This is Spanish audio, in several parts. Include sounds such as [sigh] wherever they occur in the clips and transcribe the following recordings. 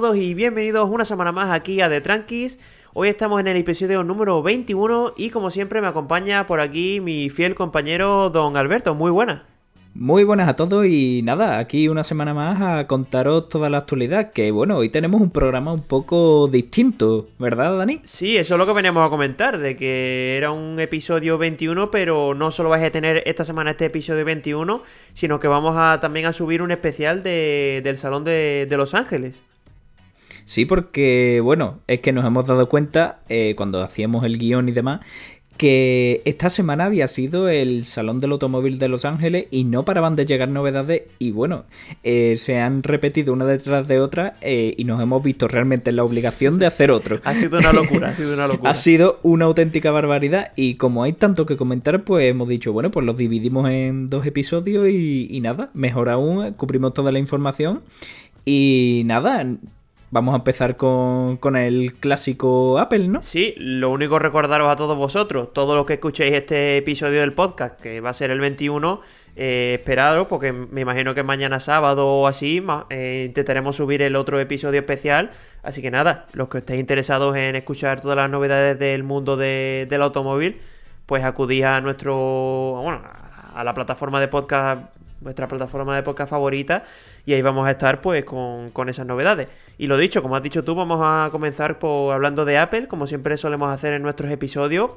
todos y bienvenidos una semana más aquí a The Tranquis. Hoy estamos en el episodio número 21 y como siempre me acompaña por aquí mi fiel compañero Don Alberto. Muy buenas. Muy buenas a todos y nada, aquí una semana más a contaros toda la actualidad, que bueno, hoy tenemos un programa un poco distinto, ¿verdad Dani? Sí, eso es lo que veníamos a comentar, de que era un episodio 21, pero no solo vais a tener esta semana este episodio 21, sino que vamos a también a subir un especial del Salón de Los Ángeles. Sí, porque, bueno, es que nos hemos dado cuenta eh, cuando hacíamos el guión y demás que esta semana había sido el Salón del Automóvil de Los Ángeles y no paraban de llegar novedades y bueno, eh, se han repetido una detrás de otra eh, y nos hemos visto realmente en la obligación de hacer otro. ha sido una locura, [laughs] ha sido una locura. ha sido una auténtica barbaridad y como hay tanto que comentar, pues hemos dicho, bueno, pues los dividimos en dos episodios y, y nada, mejor aún, cubrimos toda la información y nada, vamos a empezar con, el clásico Apple, ¿no? Sí, lo único recordaros a todos vosotros, todos los que escuchéis este episodio del podcast, que va a ser el 21, eh, esperadlo porque me imagino que mañana sábado o así eh, intentaremos subir el otro episodio especial. Así que nada, los que estéis interesados en escuchar todas las novedades del mundo del automóvil, pues acudís a nuestro, bueno, a la plataforma de podcast vuestra plataforma de época favorita y ahí vamos a estar pues con, esas novedades. Y lo dicho, como has dicho tú, vamos a comenzar por hablando de Apple, como siempre solemos hacer en nuestros episodios.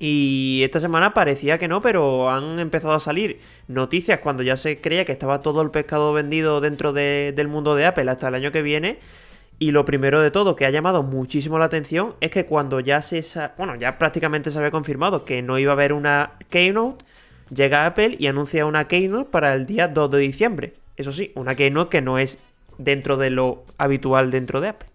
Y esta semana parecía que no, pero han empezado a salir noticias cuando ya se creía que estaba todo el pescado vendido dentro del mundo de Apple hasta el año que viene. Y lo primero de todo que ha llamado muchísimo la atención es que cuando ya se... Bueno, ya prácticamente se había confirmado que no iba a haber una keynote, llega Apple y anuncia una keynote para el día 2 de diciembre. Eso sí, una keynote que no es dentro de lo habitual dentro de Apple.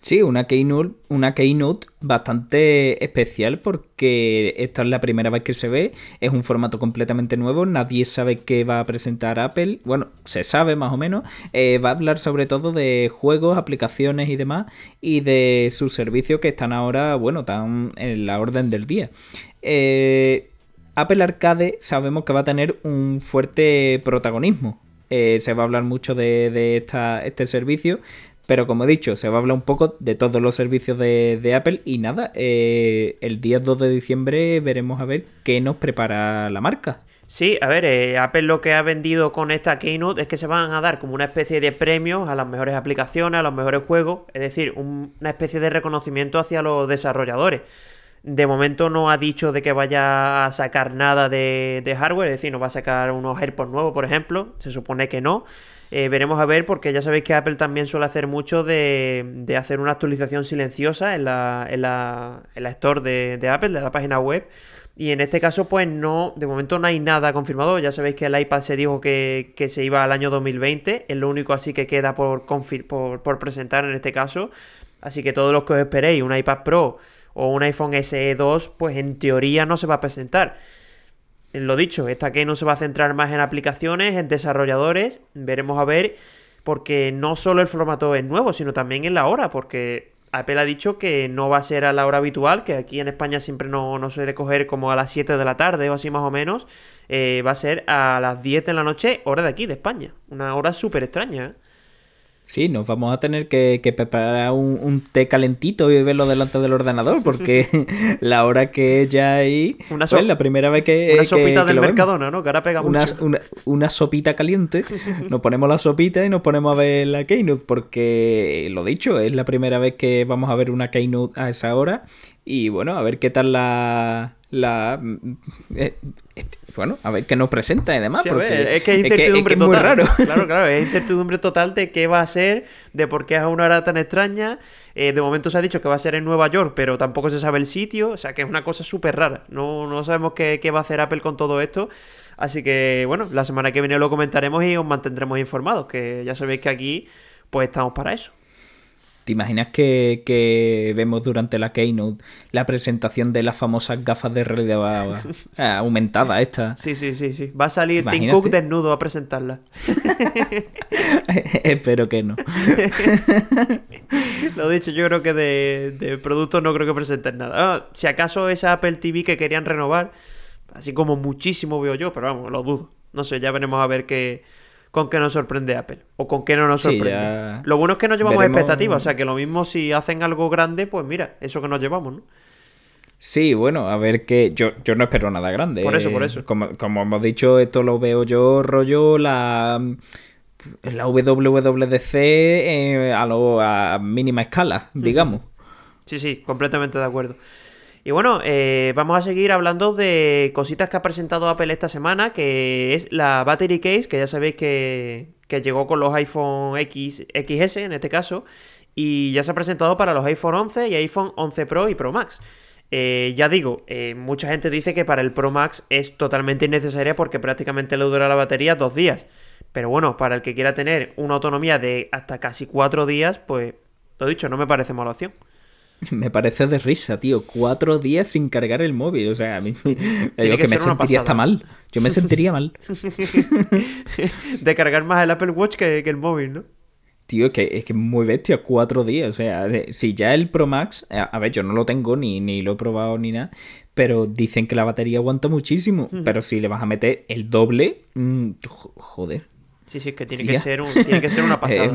Sí, una keynote, una keynote bastante especial porque esta es la primera vez que se ve, es un formato completamente nuevo, nadie sabe qué va a presentar Apple, bueno, se sabe más o menos, eh, va a hablar sobre todo de juegos, aplicaciones y demás y de sus servicios que están ahora, bueno, están en la orden del día. Eh, Apple Arcade sabemos que va a tener un fuerte protagonismo. Eh, se va a hablar mucho de, este servicio, pero como he dicho, se va a hablar un poco de todos los servicios de, Apple y nada, eh, el día 2 de diciembre veremos a ver qué nos prepara la marca. Sí, a ver, eh, Apple lo que ha vendido con esta keynote es que se van a dar como una especie de premios a las mejores aplicaciones, a los mejores juegos, es decir, una especie de reconocimiento hacia los desarrolladores de momento no ha dicho de que vaya a sacar nada de, hardware, es decir, no va a sacar unos AirPods nuevos, por ejemplo, se supone que no. Eh, veremos a ver, porque ya sabéis que Apple también suele hacer mucho de, hacer una actualización silenciosa en la, en store de, Apple, de la página web. Y en este caso, pues no, de momento no hay nada confirmado. Ya sabéis que el iPad se dijo que, se iba al año 2020, es lo único así que queda por, por presentar en este caso. Así que todos los que os esperéis, un iPad Pro o un iPhone SE 2, pues en teoría no se va a presentar. Lo dicho, esta que no se va a centrar más en aplicaciones, en desarrolladores, veremos a ver, porque no solo el formato es nuevo, sino también en la hora, porque Apple ha dicho que no va a ser a la hora habitual, que aquí en España siempre no, suele coger como a las 7 de la tarde o así más o menos, eh, va a ser a las 10 de la noche, hora de aquí, de España. Una hora súper extraña. ¿eh? Sí, nos vamos a tener que, preparar un, té calentito y verlo delante del ordenador, porque [laughs] [laughs] la hora que ya hay. Una pues, la primera vez que. Una sopita del Mercadona, ¿no? Que ahora pega una, una, sopita caliente. [laughs] Nos ponemos la sopita y nos ponemos a ver la Keynote, porque lo dicho, es la primera vez que vamos a ver una Keynote a esa hora y bueno, a ver qué tal la. Mm, eh, este, bueno, a ver qué nos presenta y demás. es que hay incertidumbre total. [laughs] Claro, claro, es incertidumbre [laughs] total de qué va a ser, de por qué es una hora tan extraña. Eh, de momento se ha dicho que va a ser en Nueva York, pero tampoco se sabe el sitio. O sea, que es una cosa súper rara. No, sabemos qué, qué va a hacer Apple con todo esto. Así que, bueno, la semana que viene lo comentaremos y os mantendremos informados, que ya sabéis que aquí, pues estamos para eso. ¿Te imaginas que, vemos durante la Keynote la presentación de las famosas gafas de realidad [laughs] aumentada esta? Sí, sí, sí, sí. Va a salir Tim Cook desnudo a presentarla. [laughs] Espero que no. [laughs] Lo dicho, yo creo que de, de productos no creo que presenten nada. Ah, si acaso esa Apple TV que querían renovar, así como muchísimo veo yo, pero vamos, lo dudo. No sé, ya veremos a ver qué con qué nos sorprende Apple o con qué no nos sorprende. Lo bueno es que no llevamos expectativas, o sea que lo mismo si hacen algo grande, pues mira, eso que nos llevamos, ¿no? Sí, bueno, a ver que yo, yo no espero nada grande. Por eso, eh, por eso. Como, hemos dicho, esto lo veo yo, rollo, la, la WWDC eh, a, lo, a mínima escala, digamos. Sí, sí, completamente de acuerdo. Y bueno, eh, vamos a seguir hablando de cositas que ha presentado Apple esta semana, que es la Battery Case, que ya sabéis que, que llegó con los iPhone X, XS en este caso, y ya se ha presentado para los iPhone 11 y iPhone 11 Pro y Pro Max. Eh, ya digo, eh, mucha gente dice que para el Pro Max es totalmente innecesaria porque prácticamente le dura la batería dos días. Pero bueno, para el que quiera tener una autonomía de hasta casi cuatro días, pues lo dicho, no me parece mala opción. [laughs] Me parece de risa, tío. Cuatro días sin cargar el móvil. O sea, a mí [laughs] que, me sentiría hasta mal. Yo me sentiría mal. [laughs] de cargar más el Apple Watch que, el móvil, ¿no? Tío, es que es que muy bestia, cuatro días. O sea, si ya el Pro Max, eh, a, ver, yo no lo tengo ni, ni lo he probado ni nada, pero dicen que la batería aguanta muchísimo. Pero si le vas a meter el doble, mm, joder. Sí, sí, es que tiene, que ser, tiene que ser una pasada.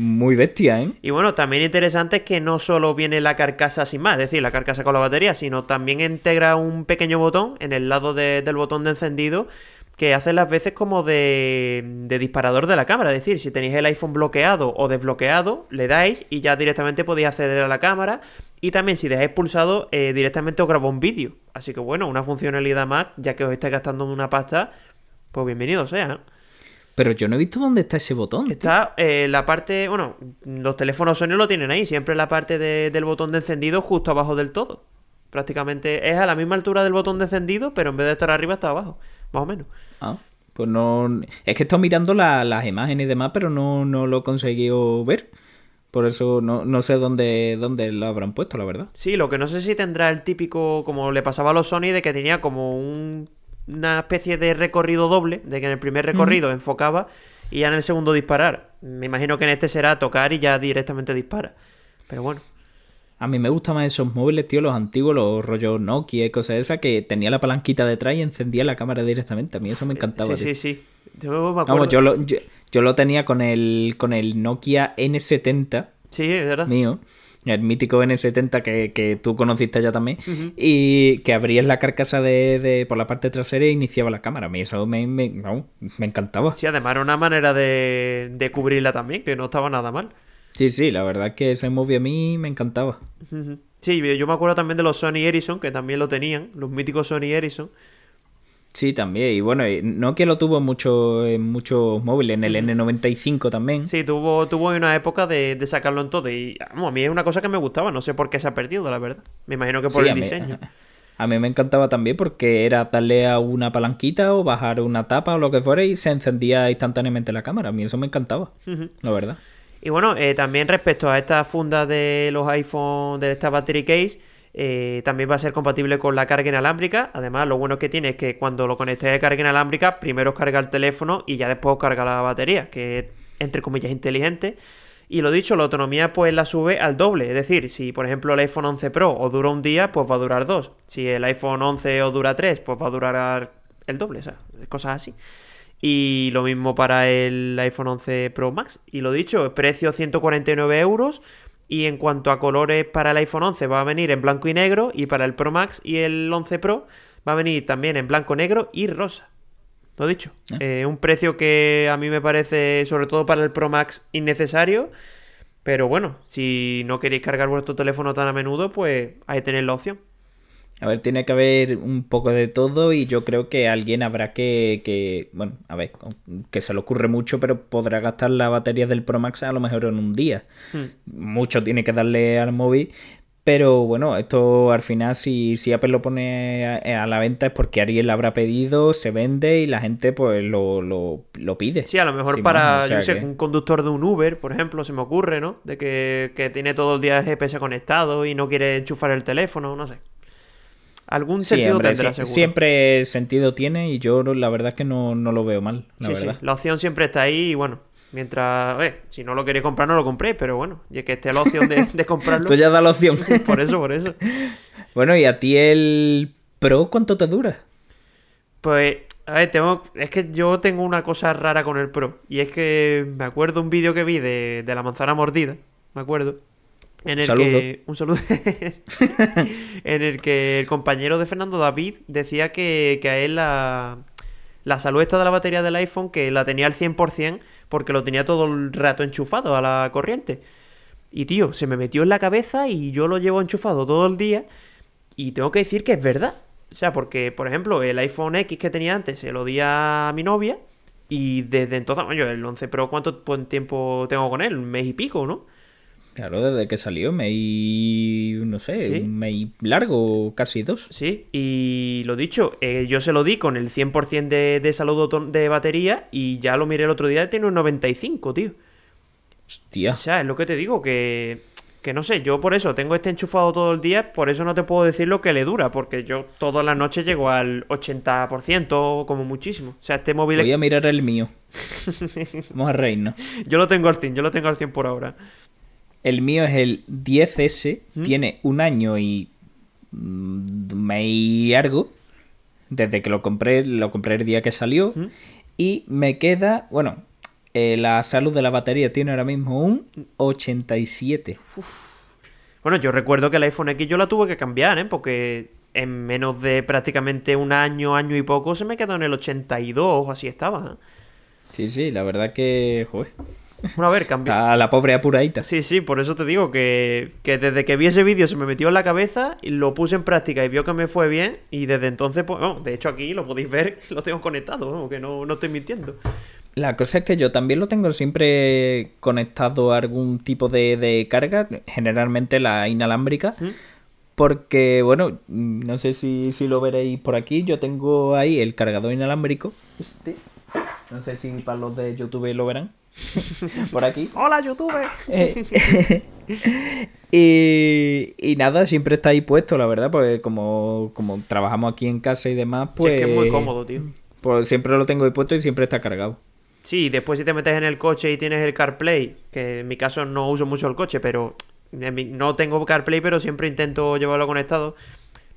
Muy bestia, ¿eh? Y bueno, también interesante es que no solo viene la carcasa sin más, es decir, la carcasa con la batería, sino también integra un pequeño botón en el lado del botón de encendido que hace las veces como de, disparador de la cámara. Es decir, si tenéis el iPhone bloqueado o desbloqueado, le dais y ya directamente podéis acceder a la cámara. Y también si dejáis pulsado, eh, directamente os graba un vídeo. Así que bueno, una funcionalidad más, ya que os estáis gastando una pasta, pues bienvenido sea. ¿eh? Pero yo no he visto dónde está ese botón. Está eh, la parte, bueno, los teléfonos Sony lo tienen ahí, siempre la parte del botón de encendido justo abajo del todo. Prácticamente es a la misma altura del botón de encendido, pero en vez de estar arriba está abajo, más o menos. Ah. Pues no. Es que he estado mirando las imágenes y demás, pero no, no lo he conseguido ver. Por eso no, sé dónde, dónde lo habrán puesto, la verdad. Sí, lo que no sé si tendrá el típico, como le pasaba a los Sony, de que tenía como un una especie de recorrido doble, de que en el primer recorrido enfocaba y ya en el segundo disparar. Me imagino que en este será tocar y ya directamente dispara. Pero bueno. A mí me gustan más esos móviles, tío, los antiguos, los rollos Nokia, cosas esas, que tenía la palanquita detrás y encendía la cámara directamente. A mí eso me encantaba. Sí, sí, sí. Yo, yo, lo, yo, lo, tenía con el, con el Nokia N70. Sí, verdad. Mío el mítico N70 que, que tú conociste ya también, y que abrías la carcasa de, por la parte trasera e iniciaba la cámara. A mí eso me, me encantaba. Sí, además era una manera de, de cubrirla también, que no estaba nada mal. Sí, sí, la verdad es que ese movie a mí me encantaba. Sí, yo me acuerdo también de los Sony Ericsson, que también lo tenían, los míticos Sony Ericsson. Sí, también. Y bueno, que eh, lo tuvo mucho, en eh, muchos móviles, en el N95 también. Sí, tuvo, tuvo una época de, sacarlo en todo. Y a mí es una cosa que me gustaba, no sé por qué se ha perdido, la verdad. Me imagino que por el diseño. A mí me encantaba también porque era darle a una palanquita o bajar una tapa o lo que fuera y se encendía instantáneamente la cámara. A mí eso me encantaba, la verdad. Y bueno, eh, también respecto a esta funda de los iPhone, de esta battery case eh, también va a ser compatible con la carga inalámbrica. Además, lo bueno que tiene es que cuando lo conectéis a carga inalámbrica, primero carga el teléfono y ya después carga la batería, que entre comillas inteligente. Y lo dicho, la autonomía pues la sube al doble. Es decir, si por ejemplo el iPhone 11 Pro os dura un día, pues va a durar dos. Si el iPhone 11 os dura tres, pues va a durar el doble. O sea, cosas así. Y lo mismo para el iPhone 11 Pro Max. Y lo dicho, precio 149 euros. Y en cuanto a colores, para el iPhone 11 va a venir en blanco y negro y para el Pro Max y el 11 Pro va a venir también en blanco, negro y rosa. Lo dicho, ah. eh, un precio que a mí me parece, sobre todo para el Pro Max, innecesario. Pero bueno, si no queréis cargar vuestro teléfono tan a menudo, pues ahí tenéis la opción. A ver, tiene que haber un poco de todo y yo creo que alguien habrá que, bueno, a ver, que se le ocurre mucho, pero podrá gastar las baterías del Pro Max a lo mejor en un día. Hmm. Mucho tiene que darle al móvil, pero bueno, esto al final si, si Apple lo pone a, la venta es porque alguien lo habrá pedido, se vende y la gente pues lo, lo, lo pide. Sí, a lo mejor para, un conductor de un Uber, por ejemplo, se me ocurre, ¿no? De que, que tiene todo el día el GPS conectado y no quiere enchufar el teléfono, no sé. Algún sentido seguro. Siempre sentido tiene y yo la verdad es que no, lo veo mal. La, la opción siempre está ahí y bueno, mientras. Eh, si no lo queréis comprar, no lo compré pero bueno, y es que esté la opción de, comprarlo. Tú ya da la opción. [laughs] por eso, por eso. [laughs] Bueno, ¿y a ti el Pro cuánto te dura? Pues, a ver, tengo, es que yo tengo una cosa rara con el Pro. Y es que me acuerdo un vídeo que vi de la manzana mordida, me acuerdo. En el que. Un saludo. [laughs] en el que el compañero de Fernando David decía que, a él la, la salud esta de la batería del iPhone, que la tenía al 100% porque lo tenía todo el rato enchufado a la corriente. Y tío, se me metió en la cabeza y yo lo llevo enchufado todo el día. Y tengo que decir que es verdad. O sea, porque, por ejemplo, el iPhone X que tenía antes se lo di a mi novia. Y desde entonces, bueno, yo el 11 Pro, ¿cuánto tiempo tengo con él? Un mes y pico, ¿no? Claro, desde que salió, me no sé, me largo, casi dos. Sí, y lo dicho, eh, yo se lo di con el 100% de, de salud de batería y ya lo miré el otro día y tiene un 95, tío. Hostia. O sea, es lo que te digo, que, que no sé, yo por eso tengo este enchufado todo el día, por eso no te puedo decir lo que le dura, porque yo toda la noche llego al 80%, como muchísimo. O sea, este móvil... Voy a mirar el mío. [laughs] Vamos a reírnos. Yo lo tengo al 100, yo lo tengo al 100 por ahora. El mío es el 10S, tiene un año y me mm, algo desde que lo compré, lo compré el día que salió y me queda, bueno, eh, la salud de la batería tiene ahora mismo un 87. Bueno, yo recuerdo que el iPhone X yo la tuve que cambiar, ¿eh? Porque en menos de prácticamente un año, año y poco, se me quedó en el 82 o así estaba. ¿eh? Sí, sí, la verdad que, joder, bueno, a ver, cambió. A la pobre apuradita. Sí, sí, por eso te digo que, desde que vi ese vídeo se me metió en la cabeza, y lo puse en práctica y vio que me fue bien. Y desde entonces, pues, bueno, de hecho aquí lo podéis ver, [laughs] lo tengo conectado, que no, no estoy mintiendo. La cosa es que yo también lo tengo siempre conectado a algún tipo de, carga, generalmente la inalámbrica. ¿Mm? Porque, bueno, no sé si, si lo veréis por aquí. Yo tengo ahí el cargador inalámbrico. Este. No sé si para los de YouTube lo verán. [laughs] por aquí. ¡Hola, YouTube! Eh, [laughs] y, nada, siempre está ahí puesto, la verdad, porque como, como trabajamos aquí en casa y demás, pues. es que es muy pues, cómodo, tío. Pues siempre lo tengo ahí puesto y siempre está cargado. Sí, después si te metes en el coche y tienes el CarPlay, que en mi caso no uso mucho el coche, pero no tengo CarPlay, pero siempre intento llevarlo conectado.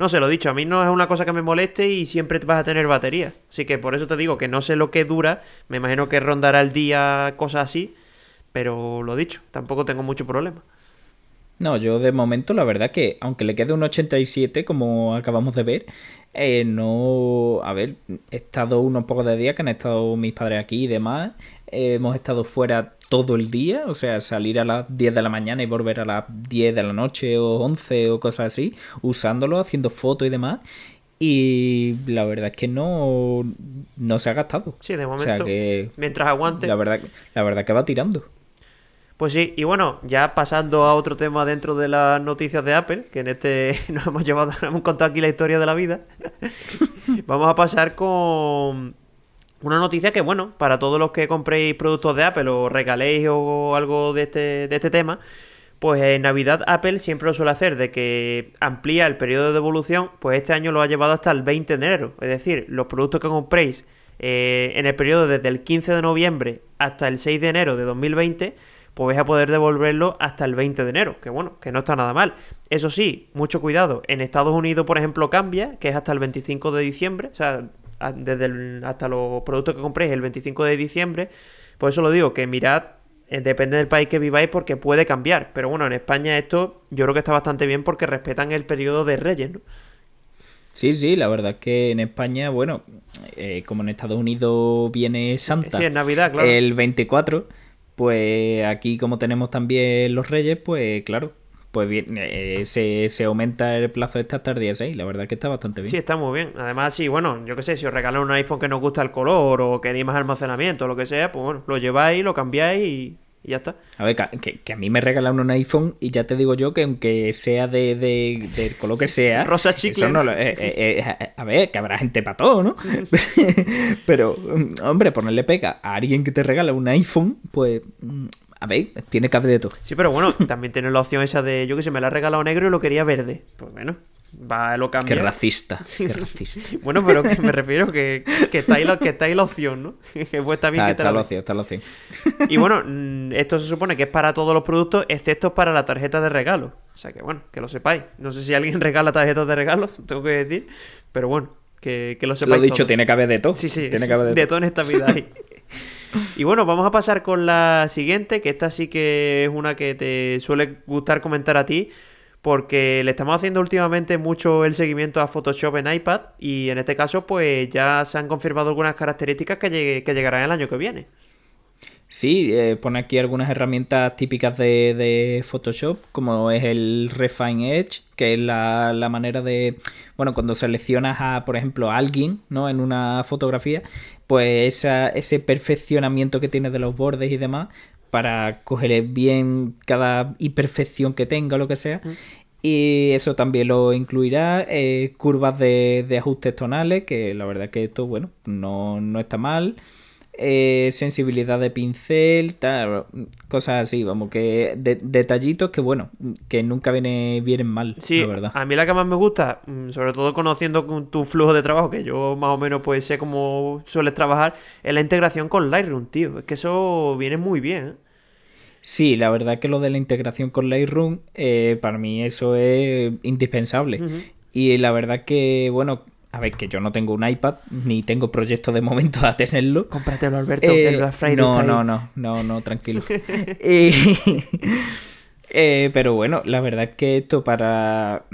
No sé, lo dicho, a mí no es una cosa que me moleste y siempre vas a tener batería. Así que por eso te digo que no sé lo que dura. Me imagino que rondará el día cosas así. Pero lo dicho, tampoco tengo mucho problema. No, yo de momento la verdad que aunque le quede un 87 como acabamos de ver, eh, no... A ver, he estado unos pocos de días que han estado mis padres aquí y demás. hemos estado fuera todo el día, o sea, salir a las 10 de la mañana y volver a las 10 de la noche o 11 o cosas así, usándolo, haciendo fotos y demás. Y la verdad es que no, no se ha gastado. Sí, de momento. que, mientras aguante. La verdad, la verdad que va tirando. Pues sí, y bueno, ya pasando a otro tema dentro de las noticias de Apple, que en este [laughs] nos hemos llevado, nos hemos contado aquí la historia de la vida. [laughs] Vamos a pasar con una noticia que, bueno, para todos los que compréis productos de Apple o regaléis o algo de este, este tema, pues en Navidad Apple siempre lo suele hacer, de que amplía el periodo de devolución, pues este año lo ha llevado hasta el 20 de enero. Es decir, los productos que compréis eh, en el periodo desde el 15 de noviembre hasta el 6 de enero de 2020, pues vais a poder devolverlo hasta el 20 de enero, que bueno, que no está nada mal. Eso sí, mucho cuidado, en Estados Unidos, por ejemplo, cambia, que es hasta el 25 de diciembre, o sea, desde hasta los productos que compréis el 25 de diciembre. Por eso lo digo, que mirad, eh, depende del país que viváis porque puede cambiar. Pero bueno, en España esto yo creo que está bastante bien porque respetan el periodo de Reyes, Sí, sí, la verdad es que en España, bueno, eh, como en Estados Unidos viene Santa el 24, pues aquí como tenemos también los Reyes, pues claro, pues bien, eh, se, aumenta el plazo de estas tardías y La verdad que está bastante bien. Sí, está muy bien. Además, sí, bueno, yo qué sé, si os regalan un iPhone que no os gusta el color o queréis más almacenamiento o lo que sea, pues bueno, lo lleváis, lo cambiáis y, ya está. A ver, que, a mí me regalan un iPhone y ya te digo yo que aunque sea de, del color que sea... [laughs] Rosa chicle. Eh, eh, a ver, que habrá gente para todo, ¿no? [laughs] Pero, mm, hombre, ponerle pega a alguien que te regala un iPhone, pues mm, a ver, tiene cabeza de todo. Sí, pero bueno, [laughs] también tiene la opción esa de, yo que sé, me la ha regalado negro y lo quería verde. Pues bueno, va, lo cambia. Qué racista, [laughs] qué racista. bueno, pero que me [laughs] refiero que, que, está ahí la, que la opción, ¿no? pues está bien que la opción, está la opción. Y bueno, mm, esto se supone que es para todos los productos, excepto para la tarjeta de regalo. O sea que bueno, que lo sepáis. No sé si alguien regala tarjetas de regalo, tengo que decir, pero bueno. Que, lo sepáis. Lo dicho, tiene cabeza de todo. Sí, sí. Tiene de, todo. en esta vida. Ahí. Y bueno, vamos a pasar con la siguiente, que esta sí que es una que te suele gustar comentar a ti, porque le estamos haciendo últimamente mucho el seguimiento a Photoshop en iPad y en este caso pues ya se han confirmado algunas características que, que llegarán el año que viene. Sí, eh, pone aquí algunas herramientas típicas de, de, Photoshop, como es el Refine Edge, que es la, la, manera de, bueno, cuando seleccionas a, por ejemplo, a alguien, ¿no? En una fotografía, pues esa, ese perfeccionamiento que tiene de los bordes y demás, para coger bien cada hiperfección que tenga lo que sea. Y eso también lo incluirá, eh, curvas de, de, ajustes tonales, que la verdad que esto, bueno, no, no está mal. Eh, sensibilidad de pincel, cosas así, vamos, que detallitos que bueno, que nunca viene, vienen mal, sí, la verdad. A mí la que más me gusta, mm, sobre todo conociendo tu flujo de trabajo, que yo más o menos pues sé cómo sueles trabajar, es la integración con Lightroom, tío. Es que eso viene muy bien. ¿eh? Sí, la verdad que lo de la integración con Lightroom, eh, para mí eso es indispensable. Y la verdad que, bueno, a ver, que yo no tengo un iPad, ni tengo proyecto de momento a tenerlo. Cómpratelo, Alberto, eh, el no, no, no, no, no, tranquilo. [laughs] Eh, [laughs] eh, pero bueno, la verdad es que esto para,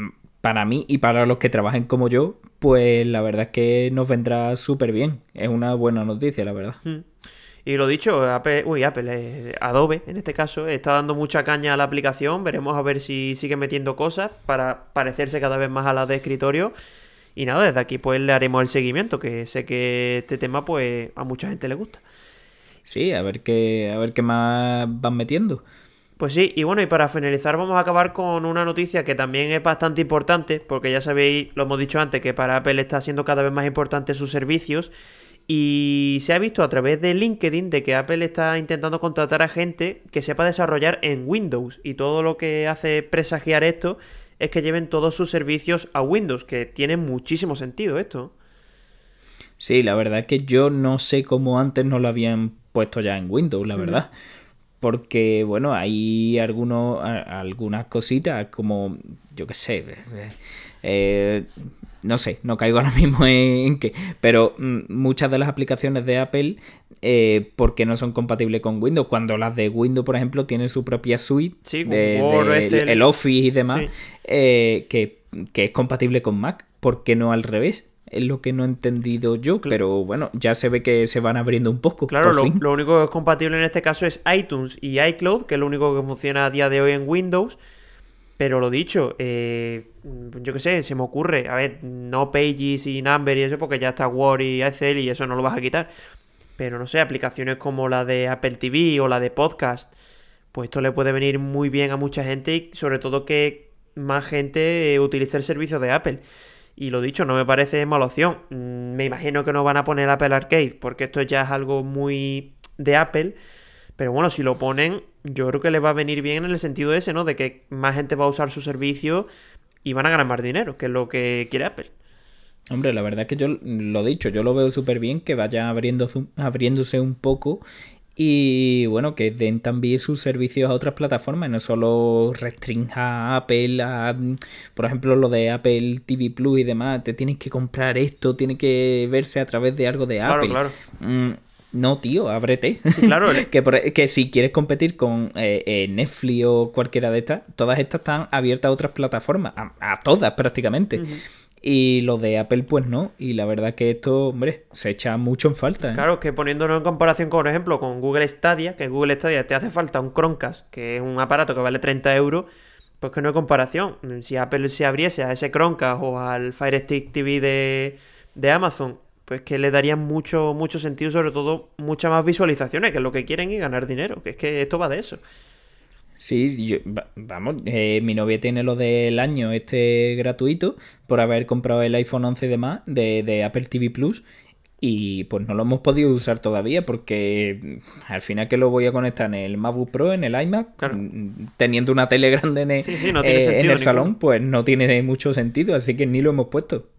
para mí y para los que trabajen como yo, pues la verdad es que nos vendrá súper bien. Es una buena noticia, la verdad. Mm. Y lo dicho, Apple, uy, Apple, eh, Adobe en este caso, está dando mucha caña a la aplicación. Veremos a ver si sigue metiendo cosas para parecerse cada vez más a la de escritorio. Y nada, desde aquí pues le haremos el seguimiento, que sé que este tema pues a mucha gente le gusta. Sí, a ver qué, a ver qué más van metiendo. Pues sí, y bueno, y para finalizar vamos a acabar con una noticia que también es bastante importante, porque ya sabéis, lo hemos dicho antes, que para Apple está siendo cada vez más importante sus servicios. Y se ha visto a través de LinkedIn de que Apple está intentando contratar a gente que sepa desarrollar en Windows. Y todo lo que hace presagiar esto es que lleven todos sus servicios a Windows, que tiene muchísimo sentido esto. Sí, la verdad es que yo no sé cómo antes no lo habían puesto ya en Windows, la verdad. Porque, bueno, hay algunos, algunas cositas como, yo qué sé, eh, no sé, no caigo [laughs] ahora mismo en qué, pero mm, muchas de las aplicaciones de Apple, eh, porque no son compatibles con Windows? Cuando las de Windows, por ejemplo, tienen su propia suite, de, el Office y demás, eh, que, es compatible con Mac, ¿por qué no al revés? Es lo que no he entendido yo, pero bueno, ya se ve que se van abriendo un poco. Claro, lo, único que es compatible en este caso es iTunes y iCloud, que es lo único que funciona a día de hoy en Windows. Pero lo dicho, eh, yo qué sé, se me ocurre, a ver, no Pages y Number y eso, porque ya está Word y Excel y eso no lo vas a quitar. Pero no sé, aplicaciones como la de Apple TV o la de Podcast, pues esto le puede venir muy bien a mucha gente y sobre todo que más gente eh, utilice el servicio de Apple. Y lo dicho, no me parece mala opción. Mm, me imagino que no van a poner Apple Arcade, porque esto ya es algo muy de Apple pero bueno, si lo ponen, yo creo que les va a venir bien en el sentido ese, ¿no? De que más gente va a usar su servicio y van a ganar más dinero, que es lo que quiere Apple. Hombre, la verdad es que yo lo he dicho, yo lo veo súper bien que vaya abriendo, abriéndose un poco y bueno, que den también sus servicios a otras plataformas, no solo restrinja a Apple, por ejemplo, lo de Apple TV Plus y demás, te tienes que comprar esto, tiene que verse a través de algo de Apple. Claro. claro. Mm, no, tío, ábrete. claro. [laughs] que, que, si quieres competir con eh, eh, Netflix o cualquiera de estas, todas estas están abiertas a otras plataformas, a, todas prácticamente. Y lo de Apple, pues no. Y la verdad que esto, hombre, se echa mucho en falta. ¿eh? Claro, que poniéndonos en comparación, con, por ejemplo, con Google Stadia, que Google Stadia te hace falta un Chromecast, que es un aparato que vale 30 euros, pues que no hay comparación. Si Apple se abriese a ese Chromecast o al Fire Stick TV de, de Amazon pues que le darían mucho, mucho sentido, sobre todo muchas más visualizaciones, que es lo que quieren y ganar dinero, que es que esto va de eso. Sí, vamos, eh, mi novia tiene lo del año este gratuito por haber comprado el iPhone 11 y demás de, de Apple TV Plus y pues no lo hemos podido usar todavía porque mm, al final que lo voy a conectar en el MacBook Pro, en el iMac, mm, teniendo una tele grande en e, eh, el salón, pues no tiene mucho sentido, así que ni lo hemos puesto.